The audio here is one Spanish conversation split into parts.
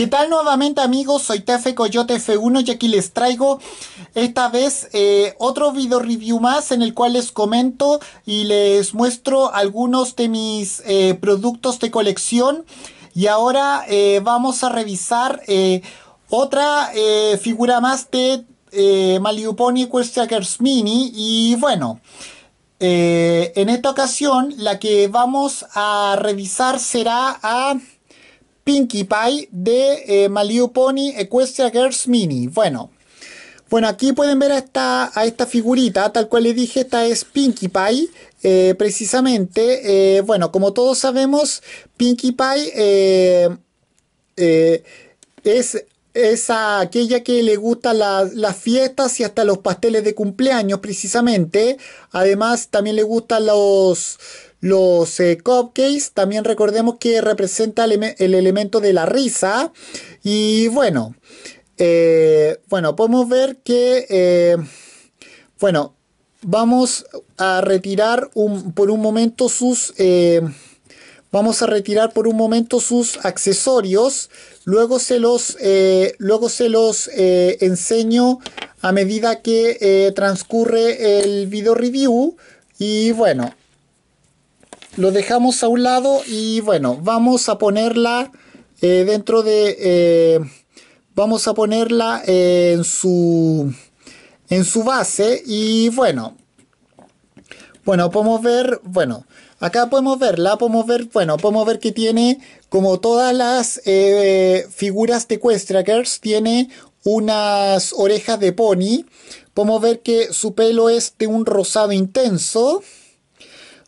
¿Qué tal nuevamente amigos? Soy Tefe Coyote F1 y aquí les traigo esta vez eh, otro video review más en el cual les comento y les muestro algunos de mis eh, productos de colección y ahora eh, vamos a revisar otra figura más de eh, Quest Tracker's Mini y bueno... en esta ocasión la que vamos a revisar será a Pinkie Pie de eh, Malio Pony Equestria Girls Mini. Bueno, bueno, aquí pueden ver a esta, a esta figurita, tal cual le dije, esta es Pinkie Pie. Eh, precisamente, eh, bueno, como todos sabemos, Pinkie Pie es aquella que le gusta las fiestas y hasta los pasteles de cumpleaños precisamente. Además, también le gustan los, los eh, cupcakes también recordemos que representa el, elemento de la risa. Y bueno, eh, bueno, podemos ver que, eh, bueno, vamos a retirar un, por un momento sus... Vamos a retirar por un momento sus accesorios, luego se los, luego se los enseño a medida que transcurre el video review y bueno, lo dejamos a un lado y bueno, vamos a ponerla eh, dentro de... Eh, vamos a ponerla eh, en su... En su base y bueno. Bueno, podemos ver, bueno, acá podemos verla, podemos ver, bueno, podemos ver que tiene, como todas las figuras de Quest Trackers, tiene unas orejas de pony. Podemos ver que su pelo es de un rosado intenso.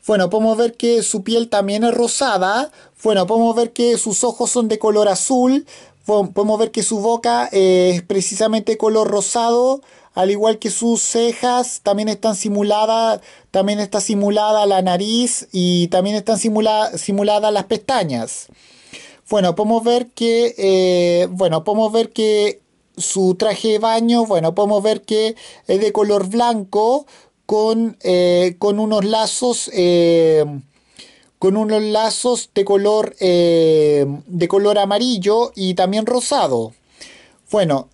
Bueno, podemos ver que su piel también es rosada. Bueno, podemos ver que sus ojos son de color azul. Podemos ver que su boca eh, es precisamente color rosado. Al igual que sus cejas, también están simuladas, también está simulada la nariz y también están simuladas las pestañas. Bueno, podemos ver que, eh, bueno, podemos ver que su traje de baño, bueno, podemos ver que es de color blanco, con, eh, con unos lazos. Eh, con unos lazos de color, eh, de color amarillo y también rosado. Bueno,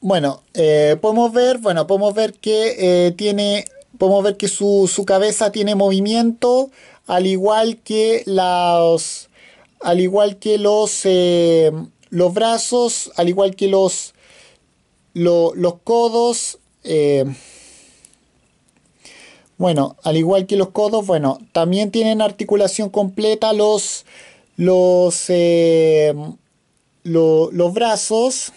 bueno podemos ver, bueno, podemos ver que tiene, podemos ver que su, su, cabeza tiene movimiento, al igual que los, al igual que los, los brazos, al igual que los, los codos, eh, bueno, al igual que los codos, bueno, también tienen articulación completa los, los, eh, los brazos.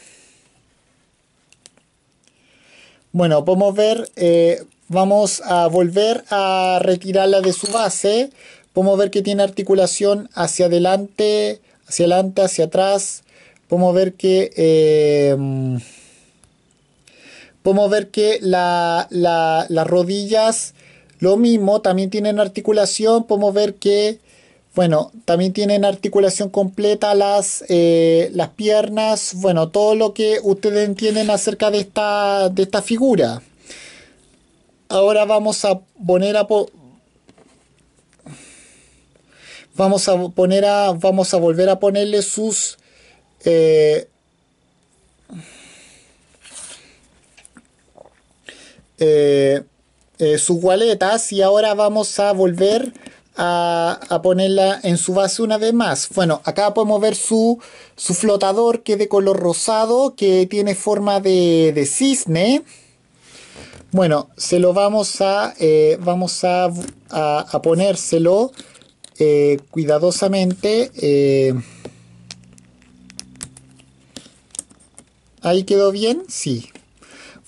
Bueno, podemos ver, eh, vamos a volver a retirarla de su base. Podemos ver que tiene articulación hacia adelante, hacia adelante, hacia atrás. Podemos ver que podemos ver que las rodillas, lo mismo, también tienen articulación. Podemos ver que, bueno, también tienen articulación completa las, eh, las piernas. Bueno, todo lo que ustedes entienden acerca de esta, de esta figura. Ahora vamos a poner a... vamos a poner a... Vamos a volver a ponerle sus... Eh, Eh, eh, sus gualetas y ahora vamos a volver a, ponerla en su base una vez más. Bueno, acá podemos ver su, su flotador que es de color rosado, que tiene forma de, cisne. Bueno, se lo vamos a, eh, vamos a, ponérselo cuidadosamente. ¿Ahí quedó bien? Sí.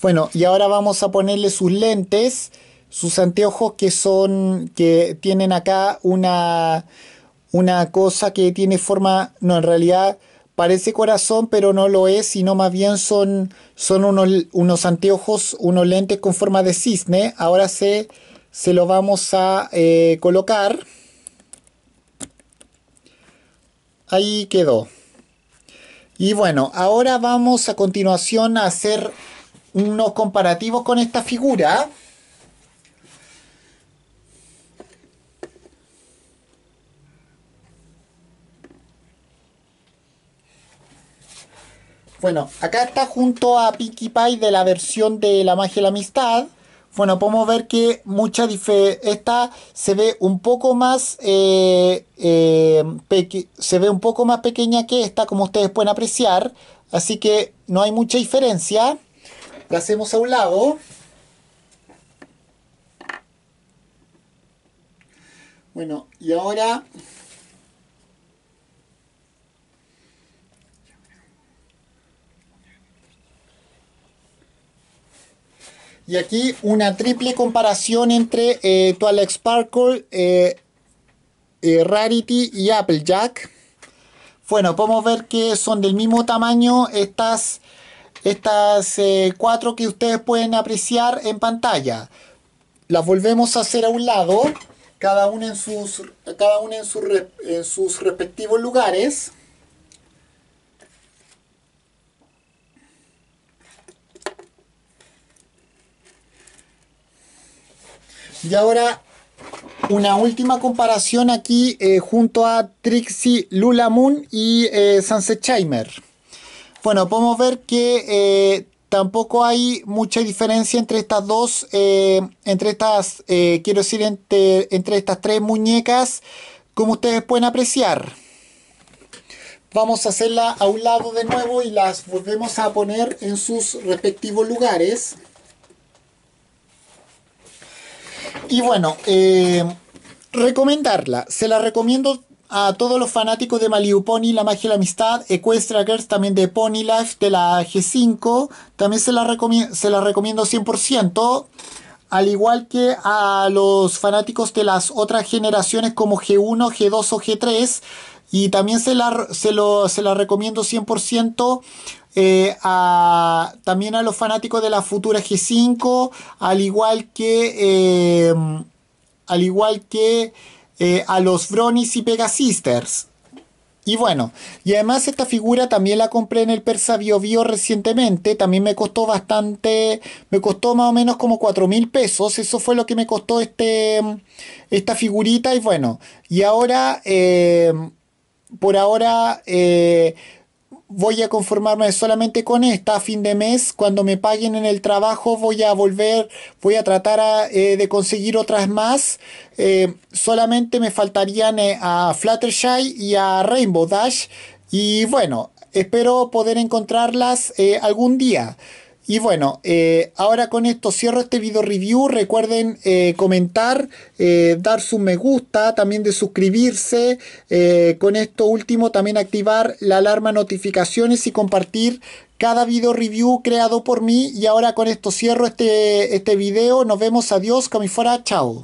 Bueno, y ahora vamos a ponerle sus lentes, sus anteojos que son, que tienen acá una, una cosa que tiene forma, no, en realidad parece corazón, pero no lo es, sino más bien son, son unos, unos anteojos, unos lentes con forma de cisne. Ahora se, se lo vamos a eh, colocar. Ahí quedó. Y bueno, ahora vamos a continuación a hacer unos comparativos con esta figura. Bueno, acá está junto a Pinkie Pie de la versión de La Magia de la Amistad. Bueno, podemos ver que mucha esta se ve un poco más eh, eh, se ve un poco más pequeña que esta, como ustedes pueden apreciar. Así que no hay mucha diferencia la hacemos a un lado. Bueno, y ahora... Y aquí una triple comparación entre eh, Twilight Sparkle, eh, eh, Rarity y Applejack. Bueno, podemos ver que son del mismo tamaño estas estas eh, cuatro que ustedes pueden apreciar en pantalla. Las volvemos a hacer a un lado, cada una en sus, cada en, sus respectivos lugares. Y ahora una última comparación aquí eh, junto a Trixie Lula Moon y eh, Sunset Chimer. Bueno, podemos ver que eh, tampoco hay mucha diferencia entre estas dos, eh, entre estas, eh, quiero decir, entre, entre estas tres muñecas, como ustedes pueden apreciar. Vamos a hacerla a un lado de nuevo y las volvemos a poner en sus respectivos lugares. Y bueno, recomendarla. Se la recomiendo a todos los fanáticos de Maliuponi, La Magia y la Amistad, Girls también de Pony Life, de la G5, también se la, se la recomiendo 100%, al igual que a los fanáticos de las otras generaciones como G1, G2 o G3, y también se la, se se la recomiendo 100% eh, a, también a los fanáticos de la futura G5, al igual que... Eh, al igual que eh, a los Bronis y Pegasisters. Y bueno, y además esta figura también la compré en el Persa Bio Bio recientemente, también me costó bastante, me costó más o menos como 4 mil pesos, eso fue lo que me costó este, esta figurita y bueno, y ahora, eh, por ahora... Eh, voy a conformarme solamente con esta a fin de mes. Cuando me paguen en el trabajo voy a volver, voy a tratar eh, de conseguir otras más. Eh, solamente me faltarían eh, a Fluttershy y a Rainbow Dash. Y bueno, espero poder encontrarlas algún día. Y bueno, eh, ahora con esto cierro este video review. Recuerden eh, comentar, eh, dar su me gusta, también de suscribirse. con esto último también activar la alarma notificaciones y compartir cada video review creado por mí. Y ahora con esto cierro este, este video. Nos vemos. Adiós. Como fuera. Chao.